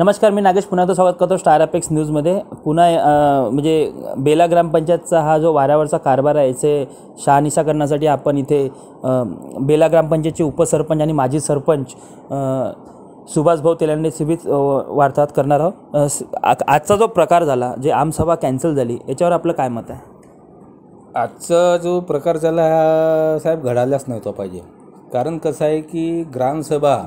नमस्कार मी नागेश पुन्हा स्वागत करतो स्टार अपेक्स न्यूजमध्ये पुन्हा म्हणजे बेला ग्रामपंचायतचा हा जो वाऱ्यावरचा कारभार आहे याचे शहानिशा करण्यासाठी आपण इथे बेला ग्रामपंचायतचे उपसरपंच आणि माजी सरपंच सुभाष भाऊ तेलांडे सिबित वार्तात करणार आहोत आजचा जो प्रकार झाला जे आमसभा कॅन्सल झाली याच्यावर आपलं काय मत आहे आजचा जो प्रकार झाला हा साहेब घडाल्यास नव्हता पाहिजे कारण कसं आहे की ग्रामसभा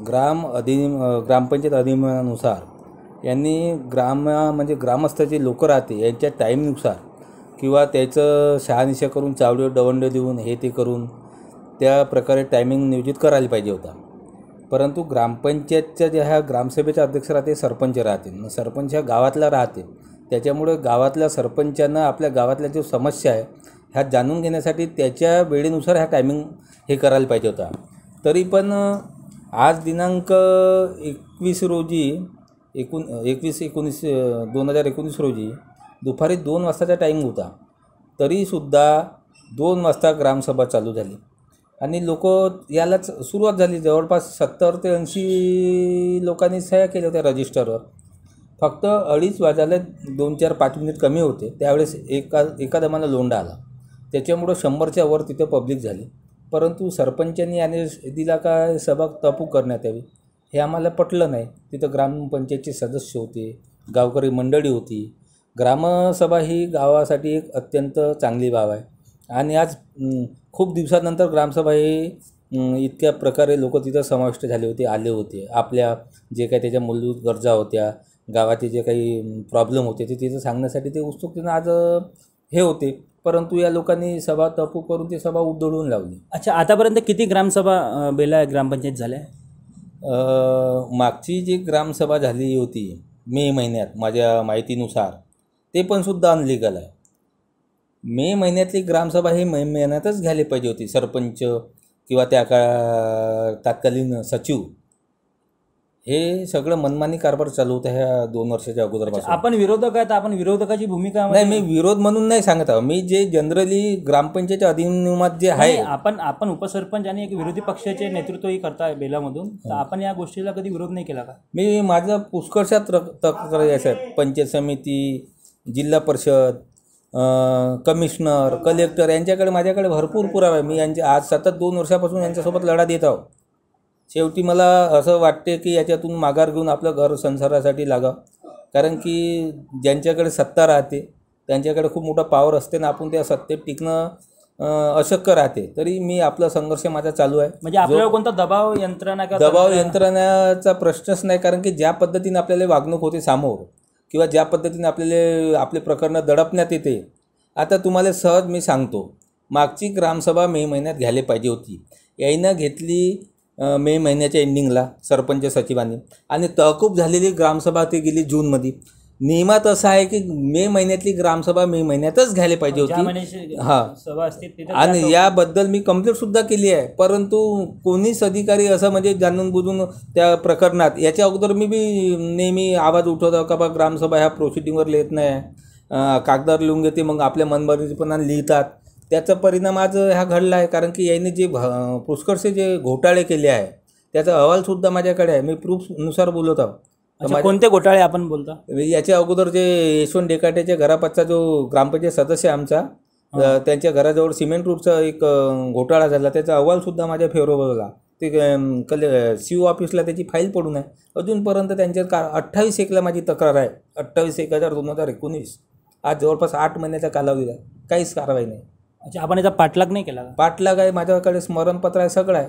ग्राम अधिनियम ग्रामपंचायत अधिनियमानुसार यांनी ग्राम म्हणजे ग्रामस्थ जे राहते यांच्या टाईमनुसार किंवा त्याचं शहानिशा करून चावडीवर डवंड देऊन हे ते करून त्या प्रकारे टायमिंग नियोजित करायला पाहिजे होता परंतु ग्रामपंचायतच्या ज्या ह्या ग्रामसभेच्या अध्यक्ष राहते सरपंच राहते सरपंच ह्या गावातला राहते त्याच्यामुळे गावातल्या सरपंचानं आपल्या गावातल्या जो समस्या आहे ह्या जाणून घेण्यासाठी त्याच्या वेळेनुसार ह्या टायमिंग हे करायला पाहिजे होता तरी पण आज दिनांक एकवीस रोजी एकूण एकवीस एकोणीस दोन हजार एकोणीस रोजी दुपारी दोन वाजताचा टाईम होता तरीसुद्धा दोन वाजता ग्रामसभा चालू झाली आणि लोक यालाच सुरुवात झाली जवळपास सत्तर ते ऐंशी लोकांनी सह्या केल्या होत्या रजिस्टरवर फक्त अडीच वाजायला दोन चार पाच मिनिट कमी होते त्यावेळेस एका एका मला लोंडा आला त्याच्यामुळं शंभरच्या वर तिथं पब्लिक झाली परंतु सरपंचांनी आणि दिला का सभा तपू करण्यात यावी हे आम्हाला पटलं नाही तिथं ग्रामपंचायतचे सदस्य होते गावकरी मंडळी होती ग्रामसभा ही गावासाठी एक अत्यंत चांगली बाब आहे आणि आज खूप दिवसानंतर ग्रामसभा ही इतक्या प्रकारे लोक तिथं समाविष्ट झाले होते आले होते आपल्या जे काही त्याच्या मूलभूत गरजा होत्या गावाचे जे काही प्रॉब्लेम होते ते तिथं सांगण्यासाठी ते उत्सुकतेनं आज हे होते परंतु या लोकांनी सभा तपू करून ती सभा उधळून लावली अच्छा आतापर्यंत किती ग्रामसभा बेला ग्रामपंचायत झाल्या मागची जी ग्रामसभा झाली होती मे महिन्यात माझ्या माहितीनुसार ते पण सुद्धा अनलिगल आहे मे महिन्यातली ग्रामसभा ही मे महिन्यातच घ्यायला पाहिजे होती सरपंच किंवा त्या का तात्कालीन सचिव हे सगळं मनमानी कारभार चालू होतं ह्या दोन वर्षाच्या अगोदर आपण विरोधक तर आपण विरोधकाची भूमिका नाही म्हणजे- मी विरोध म्हणून नाही सांगत आहो मी जे जनरली ग्रामपंचायतच्या अधिनियमात जे आहे आपण आपण उपसरपंच आणि एक विरोधी पक्षाचे नेतृत्वही करता बेलामधून तर हो. आपण या गोष्टीला कधी विरोध नाही केला का मी माझं पुष्कळशा तक्रारी सर पंचायत समिती जिल्हा परिषद कमिशनर कलेक्टर यांच्याकडे माझ्याकडे भरपूर पुरावा आहे मी यांच्या आज सतत दोन वर्षापासून यांच्यासोबत लढा देत आहोत शेवटी मला असं वाटते की याच्यातून माघार घेऊन आपलं घर संसारासाठी लागावं कारण की ज्यांच्याकडे सत्ता राहते त्यांच्याकडे खूप मोठा पावर असते ना आपण त्या सत्तेत टिकणं अशक्य राहते तरी मी आपला संघर्ष माझा चालू आहे म्हणजे आपल्यावर कोणता दबाव यंत्रणा दबाव यंत्रणाचा प्रश्नच नाही कारण की ज्या पद्धतीने आपल्याला वागणूक होते समोर किंवा ज्या पद्धतीने आपल्याला आपले प्रकरणं दडपण्यात येते आता तुम्हाला सहज मी सांगतो मागची ग्रामसभा मे महिन्यात घ्यायला पाहिजे होती यायनं घेतली मे महिन्याच्या एंडिंगला सरपंच सचिवांनी आणि तहकूब झालेली ग्रामसभा ती गेली जूनमध्ये नियमात असं आहे की मे महिन्यातली ग्रामसभा मे महिन्यातच घ्यायला पाहिजे होती हां आणि याबद्दल मी सुद्धा केली आहे परंतु कोणीच अधिकारी असं म्हणजे जाणून बुजून त्या प्रकरणात याच्या अगोदर मी बी नेहमी आवाज उठवतो का बा ग्रामसभा ह्या प्रोसिडिंगवर लिहित नाही कागदावर लिहून घेते मग आपल्या मनमर्जीपणा लिहितात त्याचा परिणाम आज हा घडला आहे कारण की याने जे भ जे घोटाळे केले आहे त्याचा अहवालसुद्धा माझ्याकडे आहे मी प्रूफनुसार बोलत आहोत कोणते घोटाळे आपण बोलता याच्या अगोदर जे यशवंत डेकाटेच्या घरापासचा जो ग्रामपंचायत सदस्य आमचा त्यांच्या घराजवळ सिमेंट रूटचा एक घोटाळा झाला त्याचा अहवालसुद्धा माझ्या फेवरेबलला ते कल सी ओ ऑफिसला त्याची फाईल पडून आहे अजूनपर्यंत त्यांच्या का अठ्ठावीस एकला माझी तक्रार आहे अठ्ठावीस एक हजार दोन हजार एकोणीस आज जवळपास आठ महिन्याचा कालावधी आहे काहीच कारवाई नाही अच्छा आपण याचा पाठलाग नाही केला पाठलाग आहे माझ्याकडे स्मरणपत्र आहे सगळं आहे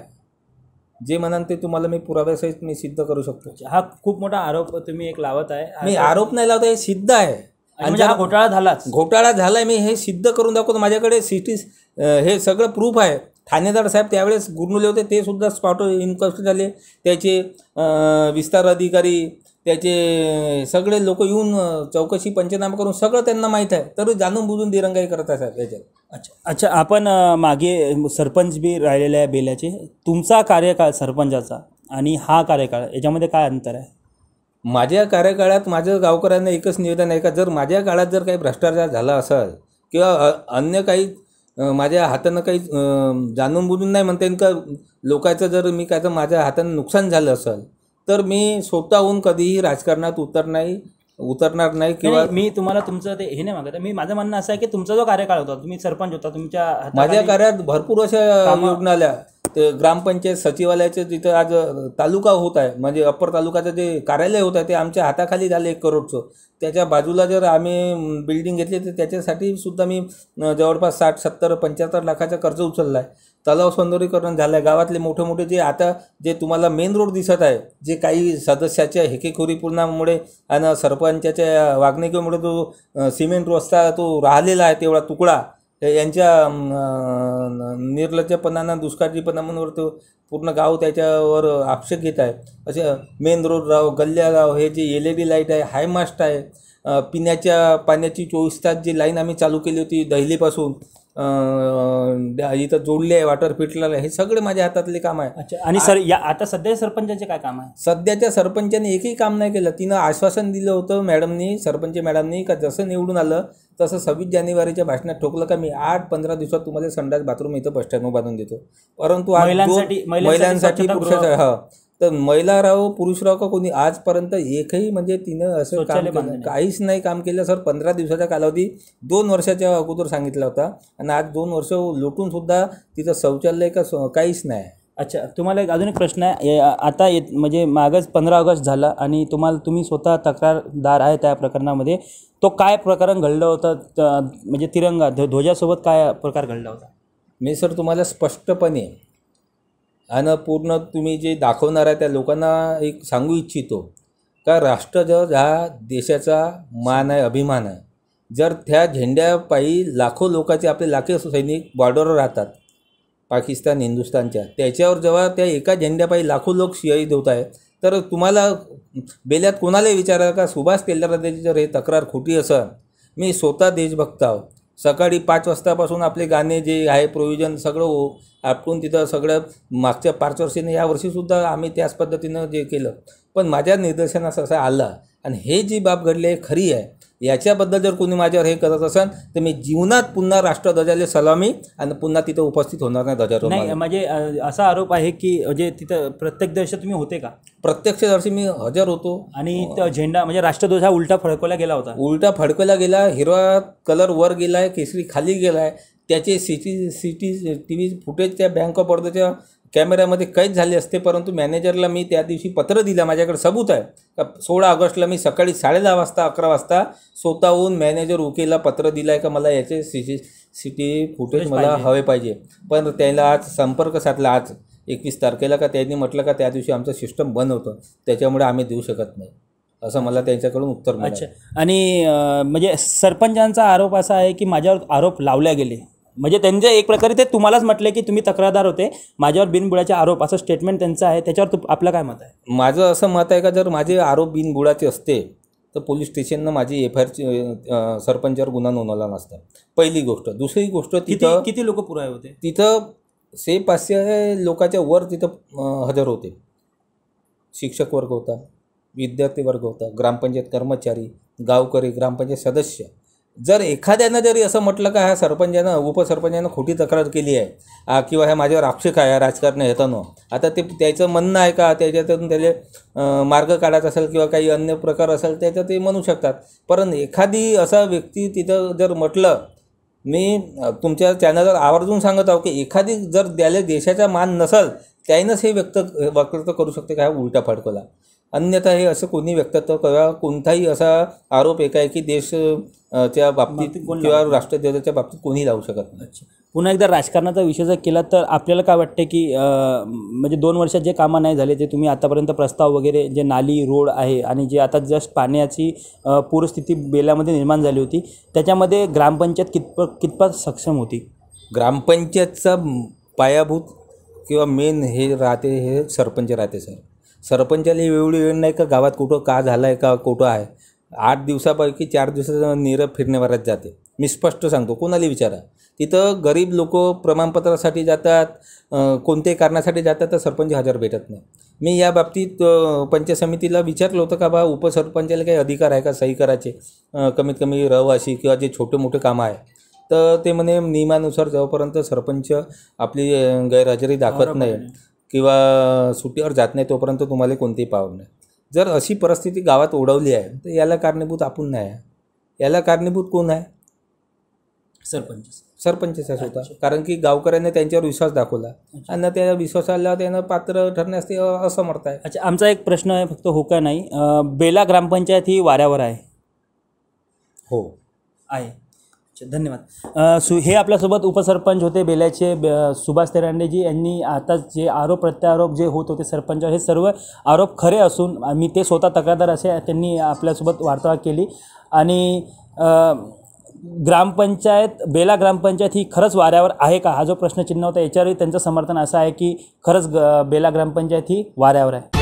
जे म्हणाल ते तुम्हाला मी पुराव्यासहित मी सिद्ध करू शकतो हा खूप मोठा आरोप तुम्ही एक लावत आहे मी आरोप नाही लावतो हे सिद्ध आहे आणि म्हणजे हा जर घोटाळा झाला घोटाळा झालाय मी हे सिद्ध करून दाखवतो माझ्याकडे सिटी हे सगळं प्रूफ आहे ठाणेदार साहेब त्यावेळेस गुरुले होते ते सुद्धा स्पॉट इन्क्वास्ट झाले त्याचे विस्तार अधिकारी त्याचे सगळे लोक येऊन चौकशी पंचनामा करून सगळं त्यांना माहीत आहे तर जाणून बुजून दिरंगाई करत असतात त्याच्यात अच्छा अच्छा आपण मागे सरपंच बी राहिलेले आहे बेल्याचे तुमचा कार्यकाळ सरपंचाचा आणि हा कार्यकाळ याच्यामध्ये काय अंतर आहे माझ्या कार्यकाळात माझं गावकऱ्यांना एकच निवेदन आहे का जर माझ्या काळात जर काही भ्रष्टाचार झाला असेल किंवा अन्य काही माझ्या हातानं काही जाणून बुजून नाही म्हणता येईल का लोकांचं जर मी काय तर माझ्या हातानं नुकसान झालं असेल तर मी स्वतःहून कधीही राजकारणात उतर नाही उतरणार नाही किंवा मी तुम्हाला तुमचं ते हे नाही मागत मी माझं म्हणणं असं आहे की तुमचा जो कार्यकाळ होता तुम्ही सरपंच होता तुमच्या माझ्या कार्यात भरपूर अशा योजना ते ग्रामपंचायत सचिवालयाचं जिथं आज तालुका होत आहे म्हणजे अप्पर तालुकाचं जे कार्यालय होत आहे ते आमच्या हाताखाली झालं एक करोडचं त्याच्या बाजूला जर आम्ही बिल्डिंग घेतली तर त्याच्यासाठी सुद्धा मी जवळपास साठ सत्तर पंच्याहत्तर लाखाचा कर्ज उचलला आहे तलाव सौंदर्यीकरण झालं आहे गावातले मोठे मोठे जे आता जे तुम्हाला मेन रोड दिसत आहे जे काही सदस्याच्या हेकेखोरीपूर्णामुळे आणि सरपंचाच्या वागणुकीमुळे जो सिमेंट रस्ता तो राहिलेला आहे तेवढा तुकडा यांच्या निर्लज्जपणानं दुष्काळजीपणा म्हणून तो पूर्ण गाव त्याच्यावर आक्षेप घेत आहे असे मेन रोड राव गल्ल्या राव हे जे एल ई डी लाईट आहे हायमास्ट आहे पिण्याच्या पाण्याची चोवीस तास जी लाईन आम्ही चालू केली होती दहिलीपासून इथं जोडले आहे वॉटर फिल्टर हे सगळे माझ्या हातातले काम आहे अच्छा आणि सर या आता सध्या सरपंचाचे काय काम आहे सध्याच्या सरपंचाने एकही काम नाही केलं तिनं आश्वासन दिलं होतं मॅडमनी सरपंच मॅडमनी का जसं निवडून आलं तसं सव्वीस जानेवारीच्या भाषणात ठोकलं का मी आठ पंधरा दिवसात तुम्हाला संडास बाथरूम इथं बस बांधून देतो परंतु महिलांसाठी महिलांसाठी हा तर महिला राहो पुरुष राहो का कोणी आजपर्यंत एकही म्हणजे तिनं असं काम केलं काहीच नाही काम केलं सर पंधरा दिवसाचा कालावधी दोन वर्षाच्या अगोदर सांगितला होता आणि आज दोन वर्ष लोटून सुद्धा तिचं शौचालय का काहीच नाही अच्छा तुम्हाला एक अजून एक प्रश्न आहे आता येत म्हणजे मागच पंधरा ऑगस्ट झाला आणि तुम्हाला तुम्ही स्वतः तक्रारदार आहे त्या प्रकरणामध्ये तो काय प्रकरण घडलं होतं म्हणजे तिरंगा ध्वजासोबत काय प्रकार घडला होता मी सर तुम्हाला स्पष्टपणे आणि पूर्ण तुम्ही जे दाखवणार आहे त्या लोकांना एक सांगू इच्छितो का राष्ट्रध्वज हा देशाचा मान आहे अभिमान आहे जर त्या झेंड्यापायी लाखो लोकांचे आपले लाखे सैनिक बॉर्डरवर राहतात पाकिस्तान हिंदुस्तानच्या त्याच्यावर जेव्हा त्या एका झेंड्यापायी लाखो लोक शहीद होत आहे तर तुम्हाला बेल्यात कोणालाही विचारा का सुभाष तेलदार जर हे तक्रार खोटी असं मी स्वतः देशभक्त आहोत सकाळी पाच वाजतापासून आपले गाणे जे आहे प्रोविजन सगळं हो आपण तिथं सगळं मागच्या पाच वर्षीने यावर्षीसुद्धा आम्ही त्याच पद्धतीनं जे केलं पण माझ्या निदर्शनास असं आलं आणि हे जी बाब घडली आहे खरी आहे याच्याबद्दल जर कोणी माझ्यावर हे करत असेल तर मी जीवनात पुन्हा राष्ट्रध्वजाला सलामी आणि पुन्हा तिथं उपस्थित होणार नाही ध्वजारोहण म्हणजे असा आरोप आहे की म्हणजे तिथं प्रत्यक्षदर्शी तुम्ही होते का प्रत्यक्षदर्शी मी हजर होतो आणि हो. झेंडा म्हणजे राष्ट्रध्वज हा उलटा फडकवला गेला होता उलटा फडकवला गेला हिरवा कलर वर गेला आहे केसरी खाली गेला आहे त्याचे C T C T T V footage त्या बँक ऑफ बडोदाच्या कॅमेऱ्यामध्ये कैद झाले असते परंतु मॅनेजरला मी त्या दिवशी पत्र दिलं माझ्याकडे सबूत आहे का सोळा ऑगस्टला मी सकाळी साडेदहा वाजता अकरा वाजता स्वतःहून मॅनेजर उकेला पत्र दिलं आहे का मला याचे C C C T footage मला हवे पाहिजे पण त्याला आज संपर्क साधला आज एकवीस तारखेला का त्यांनी म्हटलं का त्या दिवशी आमचं सिस्टम बंद होतं त्याच्यामुळे आम्ही देऊ शकत नाही असं मला त्यांच्याकडून उत्तर अच्छा आणि म्हणजे सरपंचांचा आरोप असा आहे की माझ्यावर आरोप लावल्या गेले म्हणजे त्यांचे एक प्रकारे ते तुम्हालाच म्हटले की तुम्ही तक्रारदार होते माझ्यावर बिनबुडाचे आरोप असं स्टेटमेंट त्यांचं आहे त्याच्यावर तू आपलं काय मत आहे माझं असं मत आहे का जर माझे आरोप बिनबुडाचे असते तर पोलीस स्टेशननं माझी एफ आय आरची सरपंचावर गुन्हा नोंदवला नसता पहिली गोष्ट दुसरी गोष्ट तिथं किती लोक पुरावे होते तिथं से पाचशे लोकाच्या वर तिथं हजर होते शिक्षक वर्ग होता विद्यार्थी वर्ग होता ग्रामपंचायत कर्मचारी गावकरी ग्रामपंचायत सदस्य जर एखाद्यानं जरी असं म्हटलं का ह्या सरपंचानं उपसरपंचानं खोटी तक्रार केली आहे किंवा ह्या माझ्यावर आक्षेप आहे राजकारण येताना आता ते त्याचं म्हणणं आहे का त्याच्यातून त्याला मार्ग काढायचा असेल किंवा काही अन्य प्रकार असेल त्याचं ते म्हणू शकतात पण एखादी असा व्यक्ती तिथं जर म्हटलं मी तुमच्या चॅनलवर आवर्जून सांगत आहो की एखादी जर त्याला देशाचा मान नसेल त्याईनंच हे व्यक्त वक्तृत्व करू शकते का हा उलटा अन्यथा हे असं कोणी व्यक्तत्व करा कोणताही असा आरोप एक आहे की देश त्या बाबतीत किंवा राष्ट्रध्वजाच्या बाबतीत कोणी लावू शकत नाही पुन्हा एकदा राजकारणाचा विषय जर केला तर आपल्याला काय वाटतं की म्हणजे दोन वर्षात जे कामं नाही झाले ते तुम्ही आतापर्यंत प्रस्ताव वगैरे जे नाली रोड आहे आणि जे आता जस्ट पाण्याची पूरस्थिती बेलामध्ये निर्माण झाली होती त्याच्यामध्ये ग्रामपंचायत कितप कितपत सक्षम होती ग्रामपंचायतचा पायाभूत किंवा मेन हे राहते हे सरपंच राहते सर सरपंचाला एवढी वेळ नाही का गावात कुठं का झालं आहे का कुठं आहे आठ दिवसापैकी चार दिवसाचा नीरव फिरण्यावरच जाते मी स्पष्ट सांगतो कोणाला विचारा तिथं गरीब लोक प्रमाणपत्रासाठी जातात कोणत्याही कारणासाठी जातात तर सरपंच हजर भेटत नाही मी या बाबतीत पंचायत समितीला विचारलं होतं का बा उपसरपंचाला काही अधिकार आहे का सही करायचे कमीत कमी रहिवासी किंवा जे छोटे मोठे कामं आहे तर ते म्हणे नियमानुसार जोपर्यंत सरपंच आपली गैरहजेरी दाखवत नाही किंवा सुट्टीवर जात नाही तोपर्यंत तुम्हाला कोणतेही पावर नाही जर अशी परिस्थिती गावात ओढवली आहे तर याला कारणीभूत आपण नाही आहे याला कारणीभूत कोण आहे सरपंच असा होता कारण की गावकऱ्यांनी त्यांच्यावर विश्वास दाखवला आणि त्या विश्वासाला त्यांना पात्र ठरण्यास ते असमर्थ आहे अच्छा आमचा एक प्रश्न आहे फक्त हो का नाही बेला ग्रामपंचायत ही वाऱ्यावर आहे हो आहे धन्यवाद सु हे आपल्यासोबत उपसरपंच होते बेल्याचे सुभाष तेरांडेजी यांनी आता जे आरोप प्रत्यारोप जे होत होते सरपंच हे सर्व आरोप खरे असून मी ते स्वतः तक्रारदार असे त्यांनी आपल्यासोबत वार्ताहर केली आणि ग्रामपंचायत बेला ग्रामपंचायत ही खरंच वाऱ्यावर आहे का हा जो प्रश्नचिन्ह होता याच्यावरही त्यांचं समर्थन असं आहे की खरंच ग बेला ग्रामपंचायत ही वाऱ्यावर आहे